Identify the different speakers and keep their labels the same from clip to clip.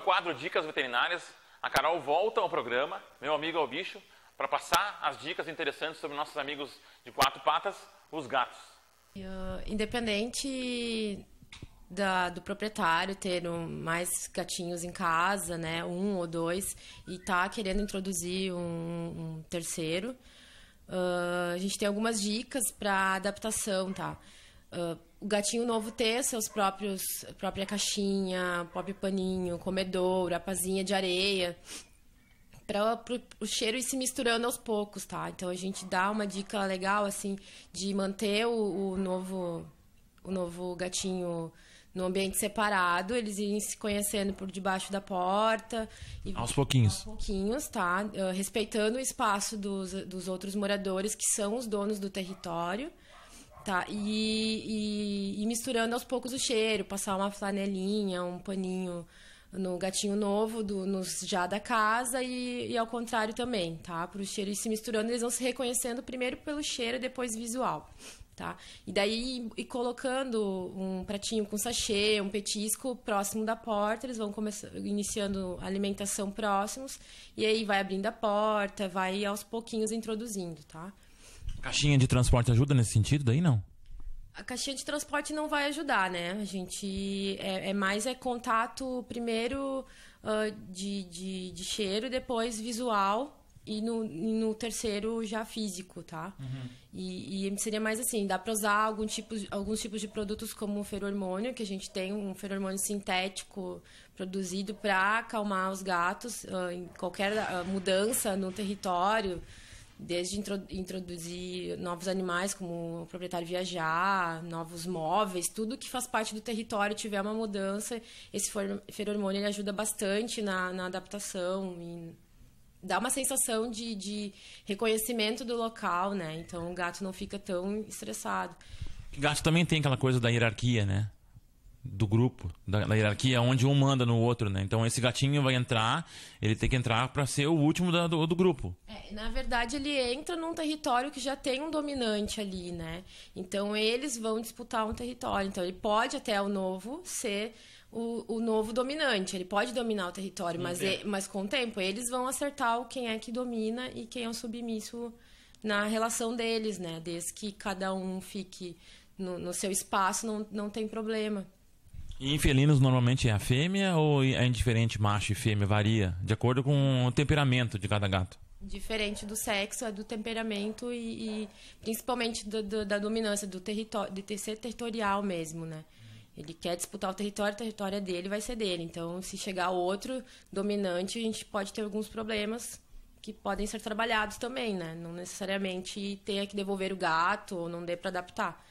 Speaker 1: no quadro Dicas Veterinárias, a Carol volta ao programa, meu amigo ao bicho, para passar as dicas interessantes sobre nossos amigos de quatro patas, os gatos.
Speaker 2: Uh, independente da, do proprietário ter um, mais gatinhos em casa, né, um ou dois, e tá querendo introduzir um, um terceiro, uh, a gente tem algumas dicas para adaptação, tá? Uh, o gatinho novo ter seus próprios própria caixinha, próprio paninho, comedouro, a pazinha de areia, para o cheiro ir se misturando aos poucos, tá? Então a gente dá uma dica legal assim de manter o, o novo o novo gatinho no ambiente separado, eles irem se conhecendo por debaixo da porta. E, aos pouquinhos. Aos pouquinhos, tá? Uh, respeitando o espaço dos, dos outros moradores, que são os donos do território. Tá, e, e, e, misturando aos poucos o cheiro, passar uma flanelinha, um paninho no gatinho novo, do, nos já da casa e, e ao contrário também, tá? Para o cheiro ir se misturando, eles vão se reconhecendo primeiro pelo cheiro e depois visual, tá? E daí, e colocando um pratinho com sachê, um petisco próximo da porta, eles vão começar, iniciando alimentação próximos e aí vai abrindo a porta, vai aos pouquinhos introduzindo, tá?
Speaker 1: Caixinha de transporte ajuda nesse sentido daí, não?
Speaker 2: A caixinha de transporte não vai ajudar, né? A gente é, é mais é contato primeiro uh, de, de, de, cheiro, depois visual e no, e no terceiro já físico, tá? Uhum. E, e, seria mais assim, dá para usar algum tipo, alguns tipos de produtos como o feromônio, que a gente tem um feromônio sintético produzido para acalmar os gatos uh, em qualquer uh, mudança no território desde introdu introduzir novos animais, como o proprietário viajar, novos móveis, tudo que faz parte do território tiver uma mudança, esse feromônio ele ajuda bastante na, na adaptação e dá uma sensação de, de reconhecimento do local, né? Então o gato não fica tão estressado.
Speaker 1: Gato também tem aquela coisa da hierarquia, né? do grupo, da, da, hierarquia, onde um manda no outro, né? Então esse gatinho vai entrar, ele tem que entrar para ser o último da, do, do, grupo.
Speaker 2: É, na verdade, ele entra num território que já tem um dominante ali, né? Então eles vão disputar um território. Então ele pode até o novo ser o, o novo dominante. Ele pode dominar o território, mas, ele, é. mas com o tempo eles vão acertar o quem é que domina e quem é o submisso na relação deles, né? Desde que cada um fique no, no seu espaço, não, não tem problema.
Speaker 1: E em felinos normalmente é a fêmea ou é indiferente macho e fêmea? Varia de acordo com o temperamento de cada gato?
Speaker 2: Diferente do sexo, é do temperamento e, e principalmente do, do, da dominância, do território, de ter ser territorial mesmo, né? Ele quer disputar o território, o território é dele, vai ser dele. Então, se chegar outro dominante, a gente pode ter alguns problemas que podem ser trabalhados também, né? Não necessariamente tenha que devolver o gato ou não dê para adaptar.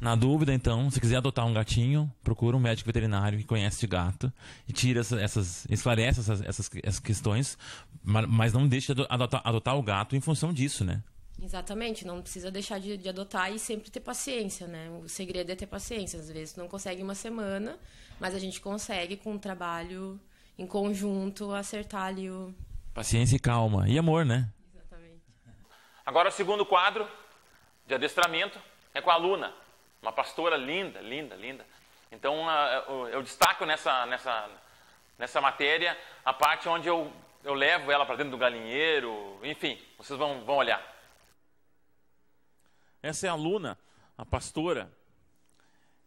Speaker 1: Na dúvida, então, se quiser adotar um gatinho, procura um médico veterinário que conhece de gato e tira essas, essas esclarece essas, essas, essas questões, mas não deixe de adotar, adotar o gato em função disso, né?
Speaker 2: Exatamente, não precisa deixar de, de, adotar e sempre ter paciência, né? O segredo é ter paciência. Às vezes não consegue uma semana, mas a gente consegue com um trabalho em conjunto acertar ali o.
Speaker 1: Paciência e calma. E amor, né? Exatamente. Agora o segundo quadro de adestramento é com a aluna. Uma pastora linda, linda, linda. Então eu destaco nessa, nessa, nessa matéria a parte onde eu, eu levo ela para dentro do galinheiro, enfim, vocês vão, vão olhar. Essa é a luna a pastora.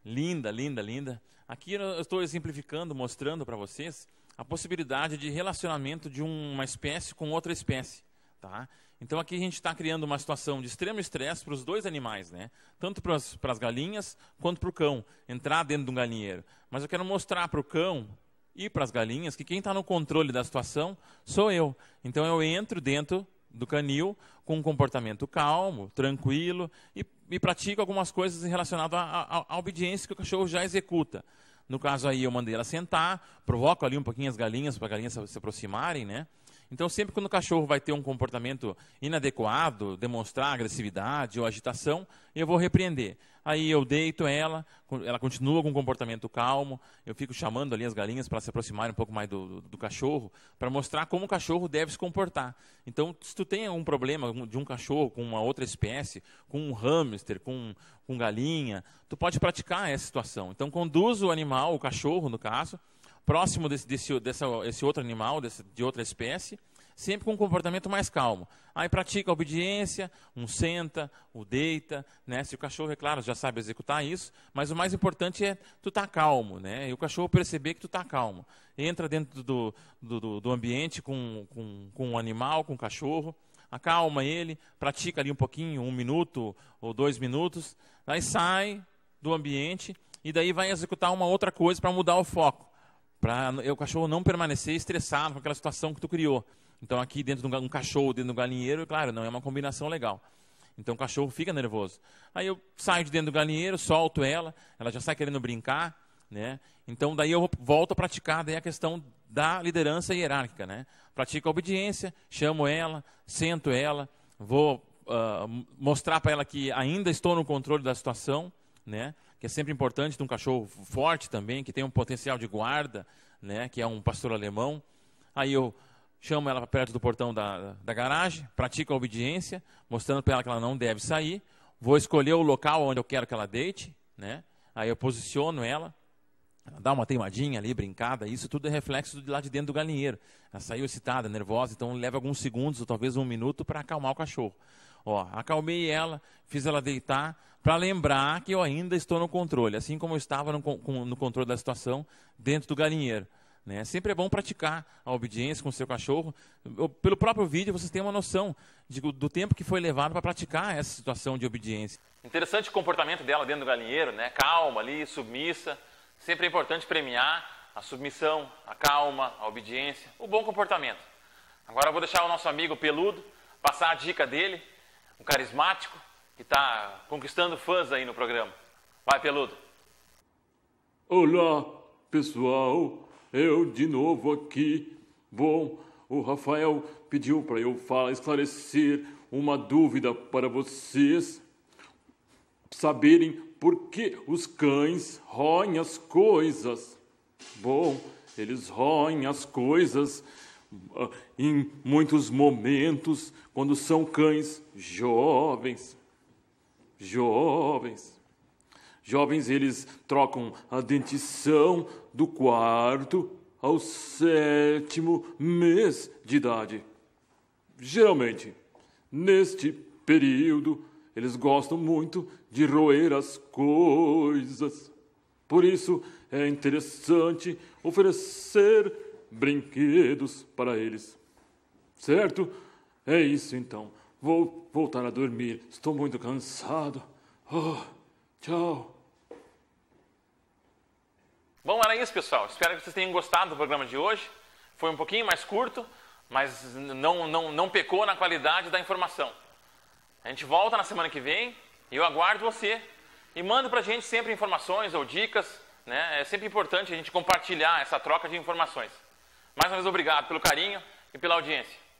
Speaker 1: Linda, linda, linda. Aqui eu estou exemplificando, mostrando para vocês a possibilidade de relacionamento de uma espécie com outra espécie. Tá? Então aqui a gente está criando uma situação de extremo estresse para os dois animais, né? tanto para as galinhas quanto para o cão, entrar dentro de um galinheiro. Mas eu quero mostrar para o cão e para as galinhas que quem está no controle da situação sou eu. Então eu entro dentro do canil com um comportamento calmo, tranquilo e, e pratico algumas coisas relacionadas à, à, à obediência que o cachorro já executa. No caso aí eu mandei ela sentar, provoco ali um pouquinho as galinhas para as galinhas se aproximarem, né? Então, sempre quando o cachorro vai ter um comportamento inadequado, demonstrar agressividade ou agitação, eu vou repreender. Aí eu deito ela, ela continua com um comportamento calmo, eu fico chamando ali as galinhas para se aproximarem um pouco mais do, do, do cachorro, para mostrar como o cachorro deve se comportar. Então, se tu tem algum problema de um cachorro com uma outra espécie, com um hamster, com, com galinha, tu pode praticar essa situação. Então, conduz o animal, o cachorro no caso, próximo desse, desse dessa, esse outro animal, desse, de outra espécie, sempre com um comportamento mais calmo. Aí pratica a obediência, um senta, o deita, né? Se o cachorro, é claro, já sabe executar isso, mas o mais importante é tu estar tá calmo, né? E o cachorro perceber que tu está calmo. Entra dentro do, do, do ambiente com, com, com o animal, com o cachorro, acalma ele, pratica ali um pouquinho, um minuto ou dois minutos, aí sai do ambiente e daí vai executar uma outra coisa para mudar o foco para o cachorro não permanecer estressado com aquela situação que tu criou. Então, aqui dentro de um, um cachorro, dentro de um galinheiro, claro, não é uma combinação legal. Então, o cachorro fica nervoso. Aí eu saio de dentro do galinheiro, solto ela, ela já sai querendo brincar, né? Então, daí eu volto a praticar daí a questão da liderança hierárquica, né? Pratico a obediência, chamo ela, sento ela, vou uh, mostrar para ela que ainda estou no controle da situação, né? que é sempre importante, de um cachorro forte também, que tem um potencial de guarda, né, que é um pastor alemão. Aí eu chamo ela perto do portão da, da garagem, pratico a obediência, mostrando para ela que ela não deve sair. Vou escolher o local onde eu quero que ela deite, né? Aí eu posiciono ela, ela dá uma teimadinha ali, brincada, isso tudo é reflexo de lá de dentro do galinheiro. Ela saiu excitada, nervosa, então leva alguns segundos ou talvez um minuto para acalmar o cachorro. Ó, acalmei ela, fiz ela deitar, para lembrar que eu ainda estou no controle, assim como eu estava no, no controle da situação dentro do galinheiro. Né? Sempre é bom praticar a obediência com o seu cachorro. Pelo próprio vídeo, vocês têm uma noção de, do tempo que foi levado para praticar essa situação de obediência. Interessante o comportamento dela dentro do galinheiro, né? calma ali, submissa. Sempre é importante premiar a submissão, a calma, a obediência, o bom comportamento. Agora eu vou deixar o nosso amigo peludo passar a dica dele um carismático que está conquistando fãs aí no programa. Vai, Peludo.
Speaker 3: Olá, pessoal. Eu de novo aqui. Bom, o Rafael pediu para eu falar, esclarecer uma dúvida para vocês saberem por que os cães roem as coisas. Bom, eles roem as coisas em muitos momentos, quando são cães jovens, jovens. Jovens, eles trocam a dentição do quarto ao sétimo mês de idade. Geralmente, neste período, eles gostam muito de roer as coisas. Por isso, é interessante oferecer brinquedos para eles. Certo? É isso então. Vou voltar a dormir. Estou muito cansado. Oh, tchau.
Speaker 1: Bom, era isso, pessoal. Espero que vocês tenham gostado do programa de hoje. Foi um pouquinho mais curto, mas não, não, não pecou na qualidade da informação. A gente volta na semana que vem e eu aguardo você. E manda pra gente sempre informações ou dicas. Né? É sempre importante a gente compartilhar essa troca de informações. Mais uma vez, obrigado pelo carinho e pela audiência.